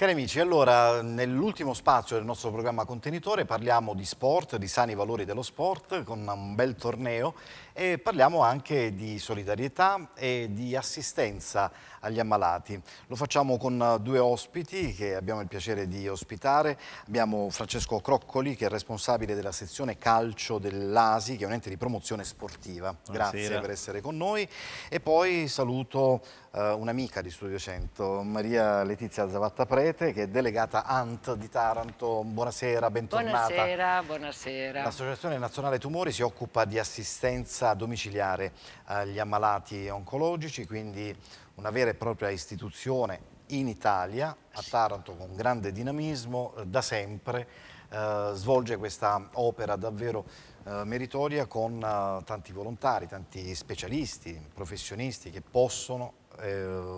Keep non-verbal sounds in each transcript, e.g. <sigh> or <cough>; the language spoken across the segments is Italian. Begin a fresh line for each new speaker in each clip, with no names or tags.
Cari amici, allora nell'ultimo spazio del nostro programma contenitore parliamo di sport, di sani valori dello sport con un bel torneo e parliamo anche di solidarietà e di assistenza agli ammalati. Lo facciamo con eh, due ospiti che abbiamo il piacere di ospitare. Abbiamo Francesco Croccoli che è responsabile della sezione calcio dell'ASI, che è un ente di promozione sportiva. Buonasera. Grazie per essere con noi. E poi saluto eh, un'amica di Studio 100, Maria Letizia Zavatta Prete, che è delegata ANT di Taranto. Buonasera, bentornata. Buonasera,
buonasera.
L'Associazione Nazionale Tumori si occupa di assistenza domiciliare agli ammalati oncologici, quindi una vera e propria istituzione in Italia, a Taranto con grande dinamismo, eh, da sempre eh, svolge questa opera davvero eh, meritoria con eh, tanti volontari, tanti specialisti, professionisti che possono eh,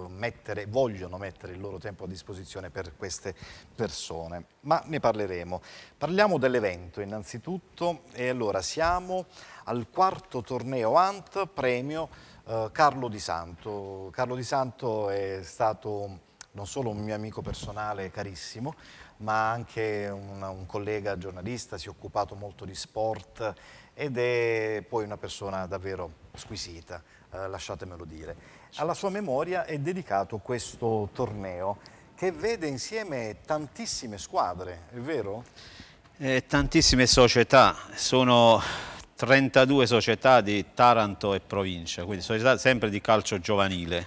mettere, vogliono mettere il loro tempo a disposizione per queste persone. Ma ne parleremo. Parliamo dell'evento innanzitutto e allora siamo al quarto torneo ANT premio eh, Carlo Di Santo. Carlo Di Santo è stato non solo un mio amico personale carissimo, ma anche un, un collega giornalista, si è occupato molto di sport ed è poi una persona davvero squisita, eh, lasciatemelo dire. Alla sua memoria è dedicato questo torneo che vede insieme tantissime squadre, è vero?
Eh, tantissime società, sono 32 società di Taranto e provincia, quindi società sempre di calcio giovanile,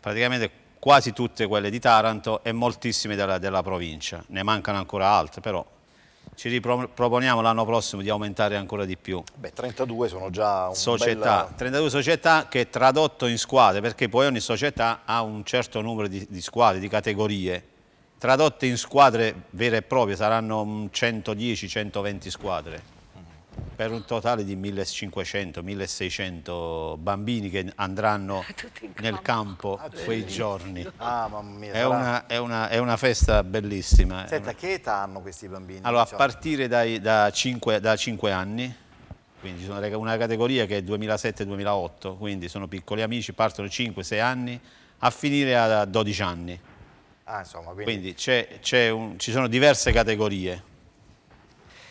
praticamente quasi tutte quelle di Taranto e moltissime della, della provincia, ne mancano ancora altre però ci riproponiamo l'anno prossimo di aumentare ancora di più.
Beh, 32 sono già un società, bella...
32 società che tradotto in squadre, perché poi ogni società ha un certo numero di, di squadre, di categorie, tradotte in squadre vere e proprie saranno 110-120 squadre per un totale di 1500-1600 bambini che andranno <laughs> nel campo ah, quei giorni.
Ah, mia, è, una,
è, una, è, una, festa bellissima. Senta,
che età hanno questi bambini? Allora, a diciamo.
partire dai, da, 5, da 5 anni, quindi sono una categoria che è 2007-2008, quindi sono piccoli amici, partono 5-6 anni, a finire a 12 anni.
Ah, insomma, quindi, quindi
c è, c un, ci sono diverse categorie.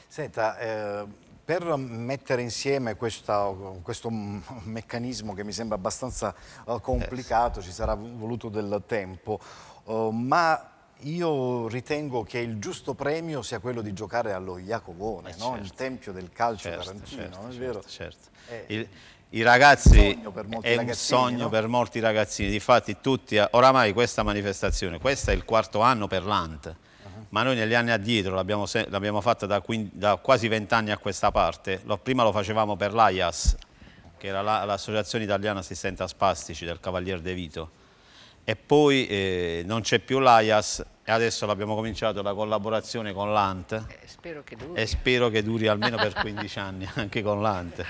Senta, eh per mettere insieme questa, questo <laughs> meccanismo che mi sembra abbastanza eh, complicato ci sarà voluto del tempo, eh, ma io ritengo che il giusto premio sia quello di giocare allo Iacovone, eh, no? certo. il tempio del calcio certo, tarantino, certo, è certo, vero? Certo. Eh,
il, I ragazzi è un sogno per molti ragazzini, difatti tutti, oramai questa manifestazione, questo è il quarto anno per l'ANT, ma noi negli anni addietro l'abbiamo fatta da, da, quasi vent'anni a questa parte, lo, prima lo facevamo per l'AIAS, che era l'Associazione la, Italiana Assistente a Spastici del Cavalier De Vito, e poi eh, non c'è più l'AIAS e adesso l'abbiamo cominciato la collaborazione con l'ANT eh, spero e spero che duri almeno per 15 anni <laughs> anche con l'ANT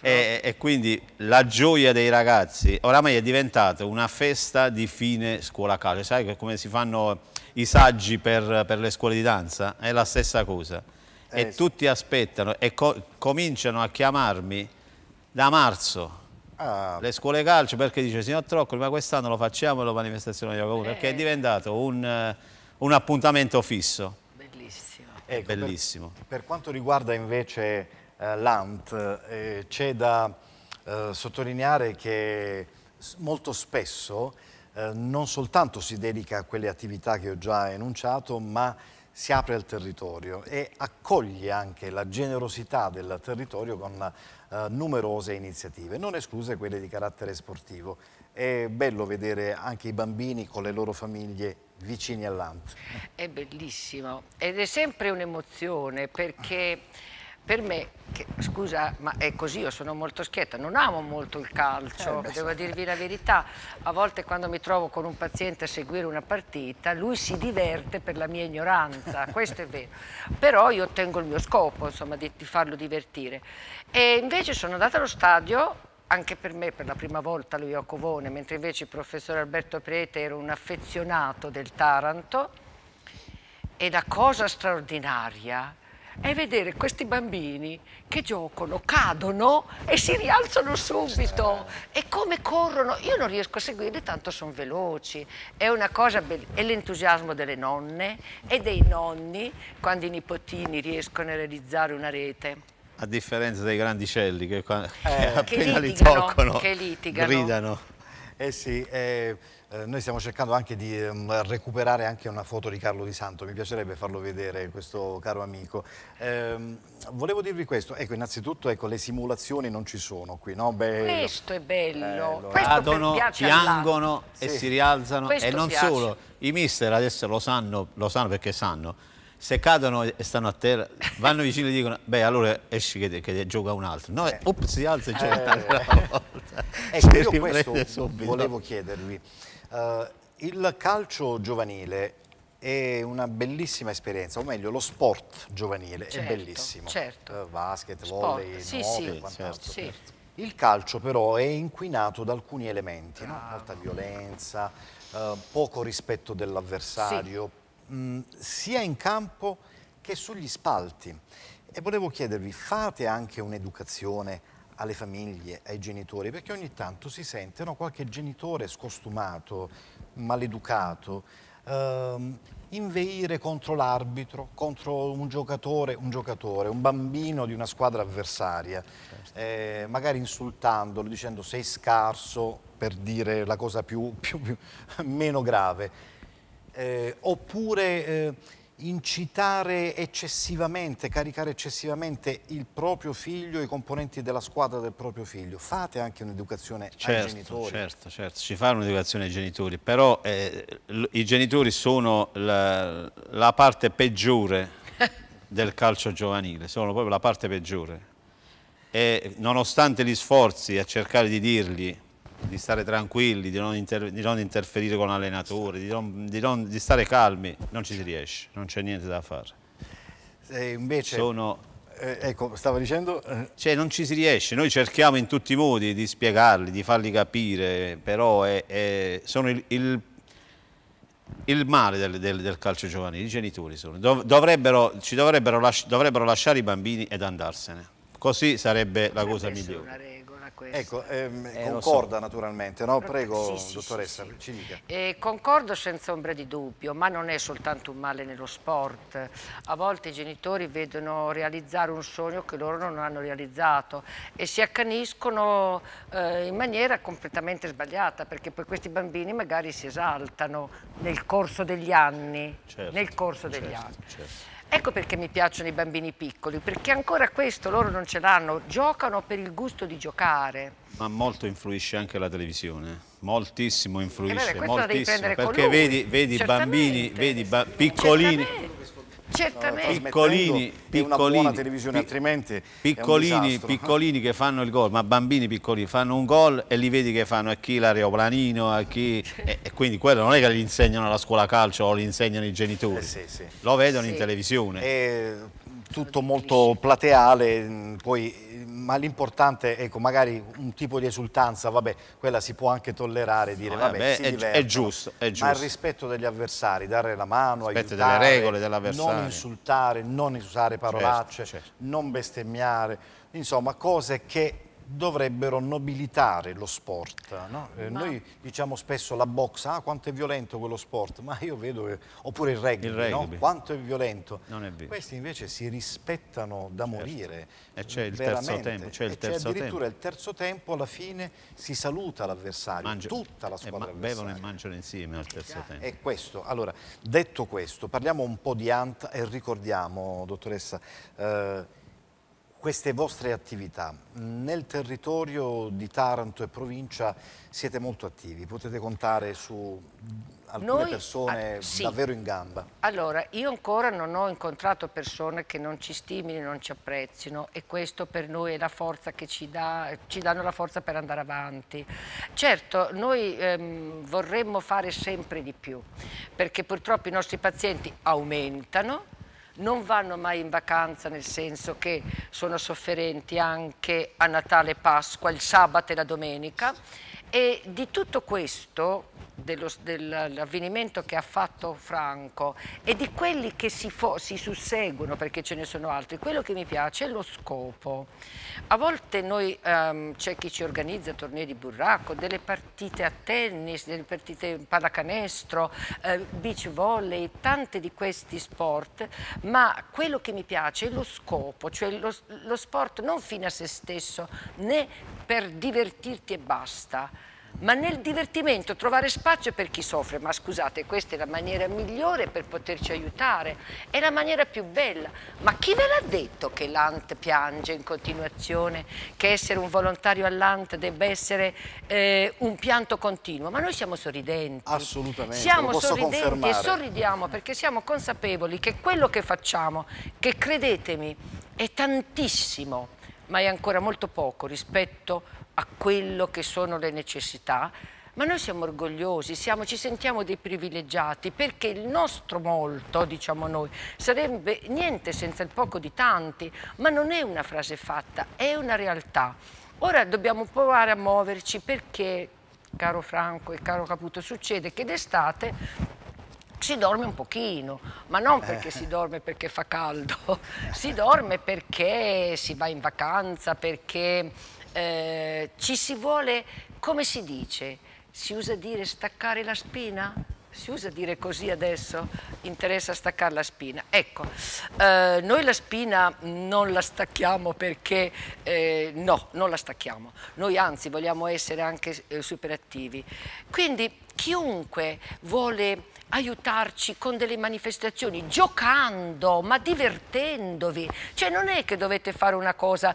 e, e quindi la gioia dei ragazzi oramai è diventata una festa di fine scuola calcio sai come si fanno i saggi per, per le scuole di danza, è la stessa cosa. Eh, e sì. tutti aspettano e co cominciano a chiamarmi da marzo. Ah. Le scuole calcio perché dice signor Troccoli ma quest'anno lo facciamo la manifestazione di Yoga eh. perché è eh. diventato un, eh, un appuntamento fisso.
Bellissimo. Ecco, Bellissimo. Per, per, quanto riguarda invece eh, l'ANT eh, c'è da eh, sottolineare che molto spesso eh, non soltanto si dedica a quelle attività che ho già enunciato, ma si apre al territorio e accoglie anche la generosità del territorio con eh, numerose iniziative, non escluse quelle di carattere sportivo. È bello vedere anche i bambini con le loro famiglie vicini all'ANT.
È bellissimo ed è sempre un'emozione perché per me, che, scusa, ma è così, io sono molto schietta, non amo molto il calcio, eh, devo dirvi la verità, a volte quando mi trovo con un paziente a seguire una partita, lui si diverte per la mia ignoranza, <laughs> questo è vero, però io ottengo il mio scopo, insomma, di, di farlo divertire. E invece sono andata allo stadio anche per me per la prima volta lui a Covone, mentre invece il professor Alberto Prete era un affezionato del Taranto e la cosa straordinaria è vedere questi bambini che giocano, cadono e si rialzano subito e come corrono, io non riesco a seguirli tanto sono veloci, è una cosa bellissima, è l'entusiasmo delle nonne e dei nonni quando i nipotini riescono a realizzare una rete.
A differenza dei grandicelli che, eh, <laughs> che appena litigano, li toccano, che litigano. gridano.
Eh sì, eh, eh, noi stiamo cercando anche di ehm, recuperare anche una foto di Carlo Di Santo, mi piacerebbe farlo vedere questo caro amico. Eh, volevo dirvi questo, ecco innanzitutto ecco, le simulazioni non ci sono qui, no? Bello.
Questo è bello. bello. Eh, cadono, piangono
sì. e si rialzano questo e non piace. solo, i mister adesso lo
sanno, lo sanno perché sanno, se cadono e stanno a terra, vanno vicino e dicono, beh allora esci che, che gioca un altro. No, eh. eh ops, si alza e c'è un'altra altro
ecco, io questo volevo chiedervi. Uh, il calcio giovanile è una bellissima esperienza, o meglio lo sport giovanile certo, è bellissimo. Certo. Uh, basket, sport. volley, sì, nuoto, sì, certo, sì. Il calcio però è inquinato da alcuni elementi, no? Ah. molta violenza, uh, poco rispetto dell'avversario, sì. Mm, sia in campo che sugli spalti. E volevo chiedervi, fate anche un'educazione alle famiglie, ai genitori, perché ogni tanto si sente no, qualche genitore scostumato, maleducato, ehm, inveire contro l'arbitro, contro un giocatore, un giocatore, un bambino di una squadra avversaria, certo. eh, magari insultandolo, dicendo sei scarso, per dire la cosa più, più, più <laughs> meno grave, eh, oppure... Eh, incitare eccessivamente, caricare eccessivamente il proprio figlio, i componenti della squadra del proprio figlio. Fate anche un'educazione certo, ai genitori.
Certo, certo, ci fanno un'educazione ai genitori, però eh, i genitori sono la, la parte peggiore <laughs> del calcio giovanile, sono proprio la parte peggiore. E nonostante gli sforzi a cercare di dirgli di stare tranquilli, di non, inter, di non interferire con l'allenatore, di, di, di, stare calmi, non ci si riesce, non c'è niente da fare.
E invece, Sono, eh, ecco, stavo dicendo... Eh,
cioè non ci si riesce, noi cerchiamo in tutti i modi di spiegarli, di farli capire, però è, è, sono il, il il male del, del, del, calcio giovanile, i genitori sono. Dovrebbero, ci dovrebbero, lasci, dovrebbero, lasciare i bambini ed andarsene. Così sarebbe la cosa migliore
questo. Ecco, ehm, eh, concorda so. naturalmente, no? Prego, sì, dottoressa, sì, sì. ci dica.
Eh, concordo senza ombra di dubbio, ma non è soltanto un male nello sport. A volte i genitori vedono realizzare un sogno che loro non hanno realizzato e si accaniscono eh, in maniera completamente sbagliata, perché poi questi bambini magari si esaltano nel corso degli anni. Certo, nel corso degli certo, anni. Certo. Ecco perché mi piacciono i bambini piccoli, perché ancora questo loro non ce l'hanno, giocano per il gusto di giocare.
Ma molto influisce anche la televisione, moltissimo eh, influisce, eh beh, moltissimo, perché vedi, i bambini, vedi ba piccolini.
Certamente certamente piccolini, piccolini,
televisione, pi
piccolini, disastro, piccolini no? che fanno il gol, ma bambini piccolini fanno un gol e li vedi che fanno a chi l'aeroplanino, a chi... E, e, quindi quello non è che gli insegnano alla scuola calcio o gli insegnano i genitori, eh sì, sì. lo vedono sì. in televisione.
E tutto molto plateale, mm, poi, ma l'importante, ecco, magari un tipo di esultanza, vabbè, quella si può anche tollerare, dire, no, vabbè, vabbè è, divertono, è, giusto, è giusto. Ma il rispetto degli avversari, dare la mano, rispetto aiutare, delle regole dell'avversario. non insultare, non usare certo, parolacce, certo, certo. non bestemmiare, insomma, cose che dovrebbero nobilitare lo sport. No? Eh, ma... Noi diciamo spesso la box, ah quanto è violento quello sport, ma io vedo, che... oppure il rugby, il rugby. No? quanto è violento. È Questi invece si rispettano da certo. morire. E c'è il terzo tempo. C'è addirittura tempo. il terzo tempo, alla fine si saluta l'avversario, Mangi... tutta la eh, squadra eh, Bevono e mangiano insieme al terzo eh, tempo. È questo. Allora, detto questo, parliamo un po' di Anta e ricordiamo, dottoressa, eh, queste vostre attività. Nel territorio di Taranto e provincia siete molto attivi, potete contare su alcune Noi, persone ah, sì. davvero in gamba.
Allora, io ancora non ho incontrato persone che non ci stimino, non ci apprezzino e questo per noi è la forza che ci, dà, ci danno la forza per andare avanti. Certo, noi ehm, vorremmo fare sempre di più perché purtroppo i nostri pazienti aumentano non vanno mai in vacanza nel senso che sono sofferenti anche a Natale e Pasqua, il sabato e la domenica e di tutto questo, dell'avvenimento che ha fatto Franco e di quelli che si, si susseguono, perché ce ne sono altri, quello che mi piace è lo scopo. A volte noi um, c'è chi ci organizza tornei di burracco, delle partite a tennis, delle partite in pallacanestro, eh, beach volley, tanti di questi sport, ma quello che mi piace è lo scopo, cioè lo, lo sport non fine a se stesso, né per divertirti e basta, ma nel divertimento trovare spazio per chi soffre, ma scusate, questa è la maniera migliore per poterci aiutare, è la maniera più bella, ma chi ve l'ha detto che l'ANT piange in continuazione, che essere un volontario all'ANT debba essere eh, un pianto continuo, ma noi siamo sorridenti, assolutamente, siamo sorridenti confermare. e sorridiamo perché siamo consapevoli che quello che facciamo, che credetemi, è tantissimo ma è ancora molto poco rispetto a quello che sono le necessità. Ma noi siamo orgogliosi, siamo, ci sentiamo dei privilegiati perché il nostro molto, diciamo noi, sarebbe niente senza il poco di tanti, ma non è una frase fatta, è una realtà. Ora dobbiamo provare a muoverci perché, caro Franco e caro Caputo, succede che d'estate si dorme un pochino, ma non eh. perché si dorme perché fa caldo, <laughs> si dorme perché si va in vacanza, perché eh, ci si vuole, come si dice, si usa dire staccare la spina? si usa dire così adesso, interessa staccare la spina. Ecco, eh, noi la spina non la stacchiamo perché eh, no, non la stacchiamo, noi anzi vogliamo essere anche eh, superattivi. Quindi chiunque vuole aiutarci con delle manifestazioni, giocando, ma divertendovi. Cioè non è che dovete fare una cosa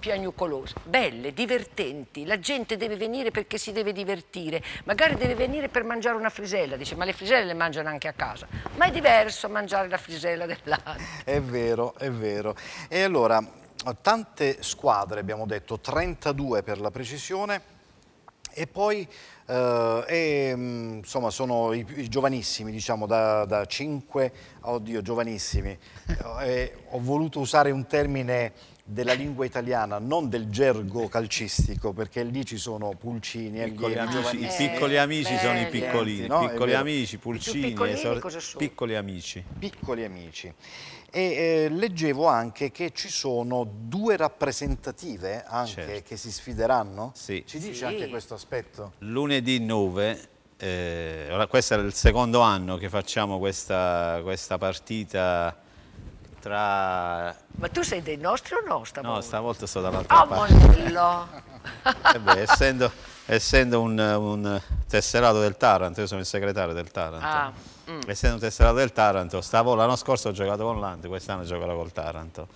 piagnucolose, belle, divertenti, la gente deve venire perché si deve divertire, magari deve venire per mangiare una frisella, dice ma le friselle le mangiano anche a casa, ma è diverso mangiare la frisella dell'altro.
È vero, è vero. E allora, tante squadre abbiamo detto, 32 per la precisione, e poi eh, e, mm, insomma, sono i, i, giovanissimi, diciamo da, da 5, oddio giovanissimi, eh, ho voluto usare un termine della lingua italiana, non del gergo calcistico, perché lì ci sono Pulcini, piccoli amici, I piccoli eh, amici belli. sono i piccolini, no? piccoli amici, Pulcini, eh, piccoli amici. Piccoli amici. E eh, leggevo anche che ci sono due rappresentative certo. che si sfideranno. Sì. Ci dice sì. anche questo aspetto?
Lunedì 9 eh, questo è il secondo anno che facciamo questa, questa partita tra...
Ma tu sei dei nostri o no stavolta? No,
stavolta sono dall'altra oh, parte. Monello!
eh beh, essendo,
essendo un, un, tesserato del Taranto, io sono il segretario del Taranto.
Ah, mm.
Essendo un tesserato del Taranto, l'anno scorso ho giocato con l'Ante, quest'anno giocherò col Taranto.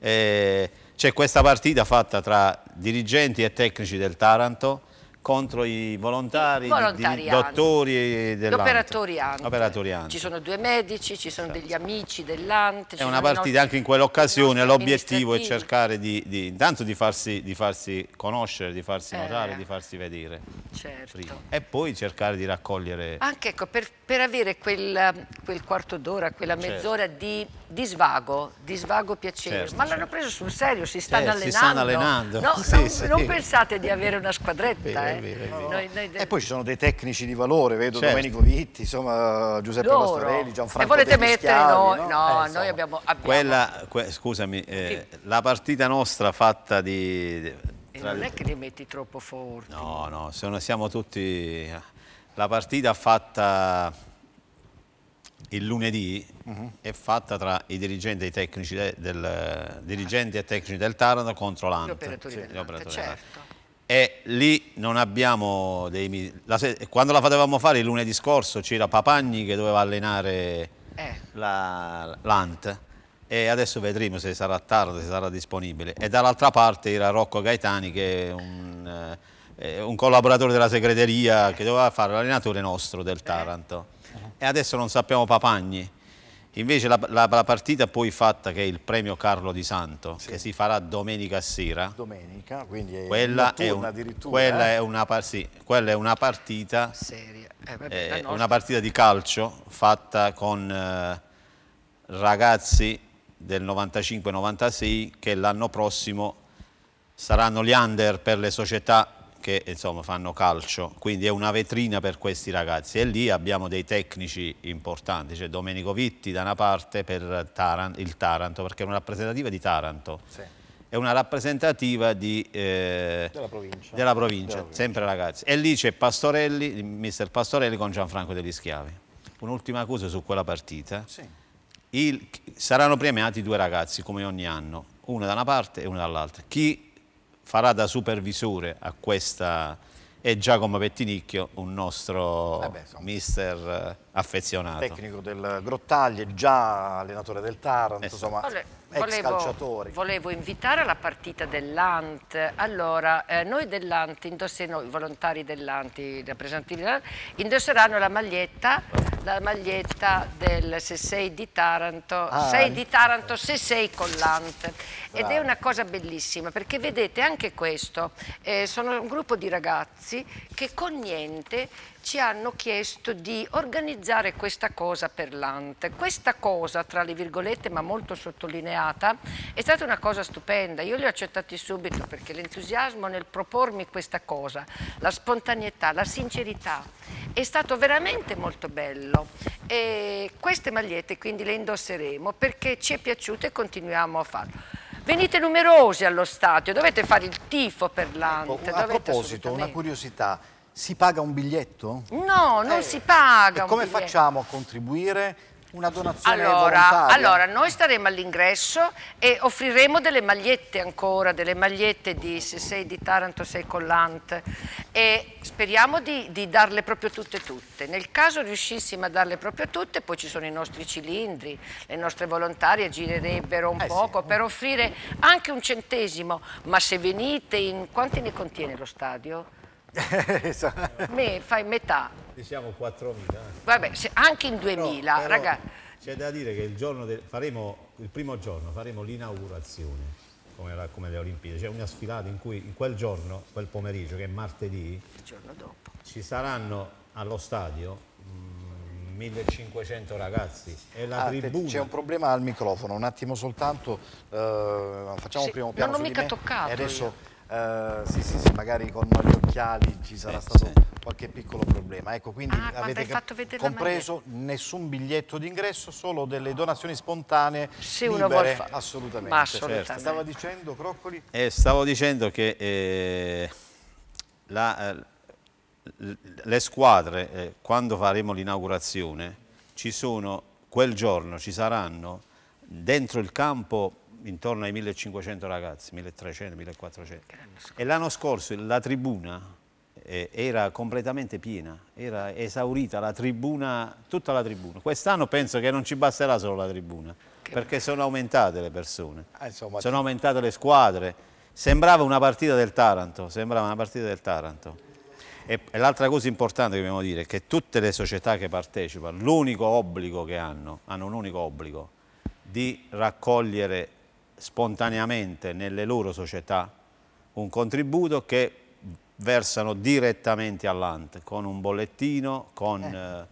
C'è questa partita fatta tra dirigenti e tecnici del Taranto, contro i volontari, i dottori gli
operatori ante.
operatori ante. Ci sono
due medici, ci sono degli certo. amici dell'ante. È una partita anche in
quell'occasione, l'obiettivo è cercare di, di, intanto di farsi, di farsi, conoscere, di farsi eh. notare, di farsi vedere. Certo. Prima. E poi cercare di raccogliere...
Anche ecco, per, per avere quel, quel quarto d'ora, quella certo. mezz'ora certo. di, di, svago, di svago piacevole. Certo, Ma l'hanno certo. preso sul serio, si stanno allenando. Eh, si stanno allenando. No, <laughs> sì, non, sì. non, pensate di avere una squadretta. Eh, è vero, è vero. Noi, e
poi ci sono dei tecnici di valore, vedo certo. Domenico Vitti, insomma, Giuseppe Loro. Pastorelli, Gianfranco E volete
mettere noi? No, no eh, noi abbiamo... abbiamo... Quella,
que, scusami, eh, la partita nostra fatta di... di eh, non è
che li metti troppo forti. No,
no, sono, siamo tutti... La partita fatta il lunedì mhm. è fatta tra i dirigenti e, tecnici del, del, dirigenti e tecnici del Taranto contro l'ANT. Gli operatori sì, dell'ANT, certo e lì non abbiamo dei... La quando la fatevamo fare il lunedì scorso c'era Papagni che doveva allenare eh. l'Ant la, e adesso vedremo se sarà tardi, se sarà disponibile. E dall'altra parte era Rocco Gaetani che è un, eh, un collaboratore della segreteria che doveva fare l'allenatore nostro del eh. Taranto. Eh. E adesso non sappiamo Papagni Invece la, la, la, partita poi fatta che è il premio Carlo Di Santo, sì. che si farà domenica sera.
Domenica, quindi è quella è un, addirittura. Quella, eh? è
una, sì, quella è una partita seria.
Eh, vabbè, eh, una partita
di calcio fatta con eh, ragazzi del 95-96 che l'anno prossimo saranno gli under per le società che insomma, fanno calcio, quindi è una vetrina per questi ragazzi e lì abbiamo dei tecnici importanti, c'è cioè Domenico Vitti da una parte per Taran il Taranto, perché è una rappresentativa di Taranto. Sì è una rappresentativa di, eh, della, provincia. della, provincia. sempre ragazzi. E lì c'è Pastorelli, mister Pastorelli con Gianfranco degli Schiavi. Un'ultima cosa su quella partita. Sì. Il, saranno premiati due ragazzi come ogni anno, uno da una parte e uno dall'altra. Chi farà da supervisore a questa e Giacomo Pettinicchio, un nostro Vabbè, eh mister eh, affezionato.
Tecnico del Grottaglie, già allenatore del Taranto, esatto. insomma,
Vole, volevo, volevo, invitare alla partita dell'ANT. Allora, eh, noi dell'ANT, i volontari dell'ANT, i rappresentanti dell'ANT, indosseranno la maglietta, la maglietta del Se sei di Taranto, ah, sei di Taranto, se sei con l'ANT. Ed è una cosa bellissima perché vedete anche questo, eh, sono un gruppo di ragazzi che con niente ci hanno chiesto di organizzare questa cosa per l'ANT. Questa cosa, tra le virgolette, ma molto sottolineata, è stata una cosa stupenda. Io li ho accettati subito perché l'entusiasmo nel propormi questa cosa, la spontaneità, la sincerità, è stato veramente molto bello. E queste magliette quindi le indosseremo perché ci è piaciuto e continuiamo a farlo. Venite numerosi allo stadio, dovete fare il tifo per ecco, l'Ante. A proposito, una
curiosità. Si paga un biglietto?
No, non eh. si paga. E come biglietto.
facciamo a contribuire? Una donazione allora, allora
noi staremo all'ingresso e offriremo delle magliette ancora, delle magliette di se sei di Taranto sei con l'Ante speriamo di, di, darle proprio tutte tutte. Nel caso riuscissimo a darle proprio tutte, poi ci sono i nostri cilindri, le nostre volontarie girerebbero un eh poco sì. per offrire anche un centesimo, ma se venite in... quanti ne contiene lo stadio? <laughs> Me, fai metà.
Diciamo 4.000. Eh.
Vabbè, se, anche in 2.000, ragazzi.
C'è da dire che del, faremo, il primo giorno faremo l'inaugurazione come, la, come le Olimpiadi, c'è una sfilata in cui in quel giorno, quel pomeriggio che è martedì, ci saranno allo stadio mh, mm, 1500 ragazzi
e la ah, tribù c'è un problema al microfono un attimo soltanto eh, facciamo sì, primo piano non l'ho mica toccato e adesso io. Eh, sì, sì, sì, magari con gli occhiali ci sarà eh, stato qualche piccolo problema. Ecco, quindi ah, avete compreso nessun biglietto d'ingresso, solo delle donazioni spontanee Se libere, uno vuole assolutamente. Ma assolutamente. Certo. Stava dicendo Croccoli?
Eh, stavo dicendo che eh, la, eh, le squadre, quando faremo l'inaugurazione, ci sono, quel giorno ci saranno dentro il campo intorno ai 1500 ragazzi, 1300, 1400. E l'anno scorso la tribuna eh, era completamente piena, era esaurita la tribuna, tutta la tribuna. Quest'anno penso che non ci basterà solo la tribuna, che perché bello. sono aumentate le persone, ah, insomma, sono aumentate le squadre. Sembrava una partita del Taranto, sembrava una partita del Taranto. E, e l'altra cosa importante che dobbiamo dire è che tutte le società che partecipano, l'unico obbligo che hanno, hanno un unico obbligo, di raccogliere spontaneamente nelle loro società un contributo che versano direttamente all'ANT, con un bollettino, con, eh,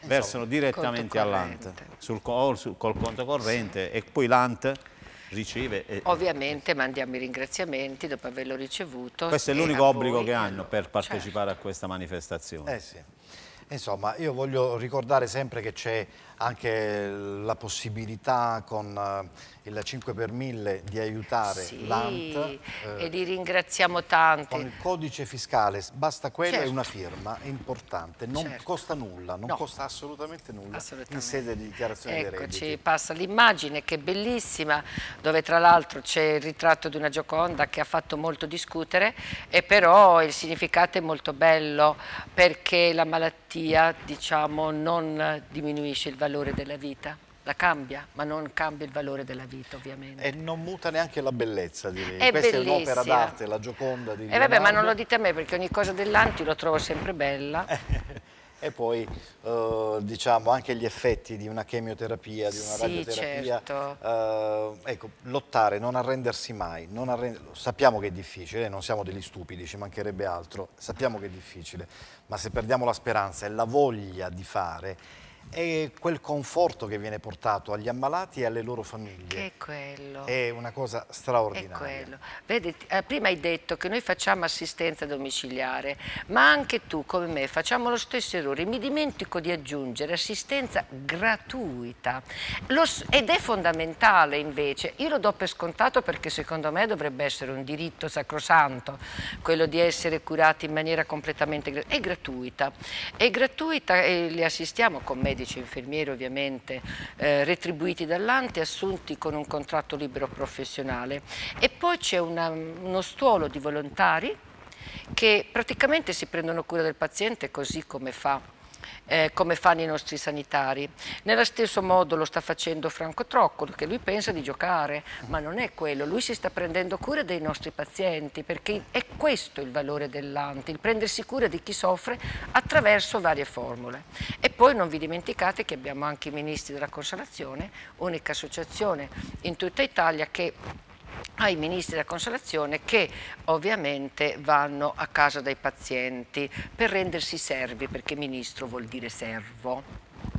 eh versano direttamente all'ANT, col conto corrente e poi l'ANT riceve. E,
Ovviamente e, mandiamo i ringraziamenti dopo averlo ricevuto. Questo è l'unico obbligo che
hanno per partecipare certo. a questa manifestazione.
Eh sì. Insomma, io voglio ricordare sempre che c'è anche la possibilità con eh, il 5 per 1000 di aiutare sì, l'ANT.
Eh, e li ringraziamo tanto. Con il
codice fiscale, basta quella certo. e una firma, è importante, non certo. costa nulla, non no. costa assolutamente nulla assolutamente. in sede di
dichiarazione ecco, dei redditi. Ci passa l'immagine che è bellissima, dove tra l'altro c'è il ritratto di una Gioconda che ha fatto molto discutere e però il significato è molto bello perché la malattia diciamo non diminuisce il valore valore della vita. La cambia, ma non cambia il valore della vita, ovviamente.
E non muta neanche la bellezza di lei. È Questa bellissima. è un'opera d'arte, la Gioconda di E eh vabbè, ma non lo
dite a me, perché ogni cosa dell'anti lo trovo sempre bella. <laughs>
e poi eh, diciamo anche gli effetti di una chemioterapia, di una sì, radioterapia. Certo. Eh, ecco, lottare, non arrendersi mai. Non arrend... Sappiamo che è difficile, non siamo degli stupidi, ci mancherebbe altro. Sappiamo che è difficile, ma se perdiamo la speranza e la voglia di fare e quel conforto che viene portato agli ammalati e alle loro famiglie.
È quello. È
una cosa straordinaria.
quello. Vedi, eh, prima hai detto che noi facciamo assistenza domiciliare, ma anche tu come me facciamo lo stesso errore. Mi dimentico di aggiungere assistenza gratuita. Lo, ed è fondamentale invece, io lo do per scontato perché secondo me dovrebbe essere un diritto sacrosanto, quello di essere curati in maniera completamente gratuita. È gratuita, è gratuita e li assistiamo con medici medici e infermieri ovviamente eh, retribuiti dall'ANTE assunti con un contratto libero professionale e poi c'è uno stuolo di volontari che praticamente si prendono cura del paziente così come fa eh, come fanno i nostri sanitari. Nello stesso modo lo sta facendo Franco Troccolo, che lui pensa di giocare, ma non è quello, lui si sta prendendo cura dei nostri pazienti, perché è questo il valore dell'anti, il prendersi cura di chi soffre attraverso varie formule. E poi non vi dimenticate che abbiamo anche i ministri della consolazione, unica associazione in tutta Italia che ai ministri della consolazione che ovviamente vanno a casa dai pazienti per rendersi servi, perché ministro vuol dire servo.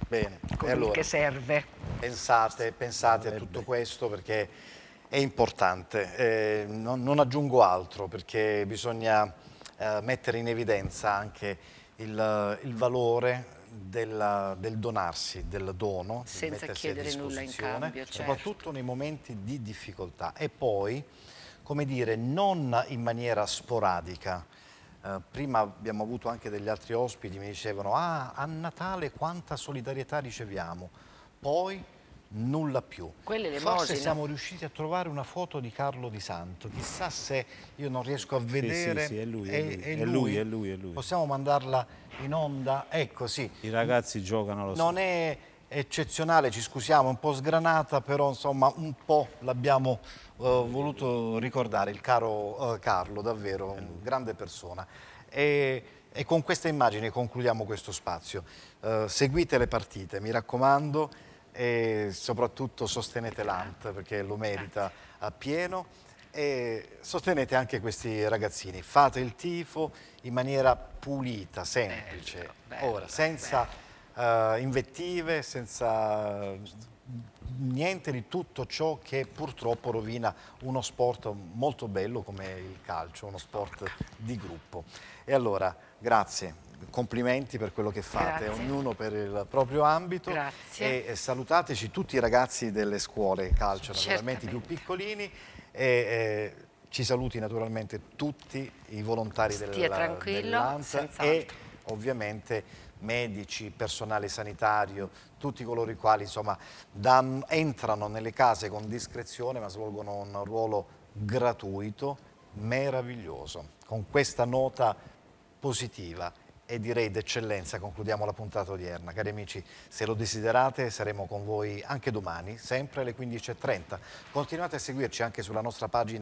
Bene, Colui allora, che
serve.
Pensate, pensate a tutto questo perché è importante. Eh, non, non, aggiungo altro perché bisogna eh, mettere in evidenza anche il, il valore della, del donarsi, del dono, senza chiedere nulla in cambio, certo. soprattutto nei momenti di difficoltà e poi, come dire, non in maniera sporadica. Eh, prima abbiamo avuto anche degli altri ospiti, mi dicevano ah, a Natale quanta solidarietà riceviamo, poi nulla più. Forse siamo riusciti a trovare una foto di Carlo Di Santo, chissà se io non riesco a vedere. Sì, sì, sì è, lui, è, lui. È, lui. Lui, è, lui, è, lui, Possiamo mandarla in onda? Ecco, sì.
I ragazzi giocano lo Non
so. è eccezionale, ci scusiamo, un po' sgranata, però insomma un po' l'abbiamo uh, voluto ricordare, il caro uh, Carlo, davvero, grande persona. E, e, con questa immagine concludiamo questo spazio. Uh, seguite le partite, mi raccomando e soprattutto sostenete l'ANT perché lo merita a pieno e sostenete anche questi ragazzini, fate il tifo in maniera pulita, semplice, bello, bello, ora senza uh, invettive, senza mm, niente di tutto ciò che purtroppo rovina uno sport molto bello come il calcio, uno sport di gruppo. E allora, grazie complimenti per quello che fate, Grazie. ognuno per il proprio ambito. Grazie. E eh, salutateci tutti i ragazzi delle scuole calcio, naturalmente i più piccolini. E, e, eh, ci saluti naturalmente tutti i volontari della, dell'ANSA e ovviamente medici, personale sanitario, tutti coloro i quali insomma, da, entrano nelle case con discrezione ma svolgono un ruolo gratuito, meraviglioso. Con questa nota positiva e direi d'eccellenza concludiamo la puntata odierna. Cari amici, se lo desiderate saremo con voi anche domani, sempre alle 15.30. Continuate a seguirci anche sulla nostra pagina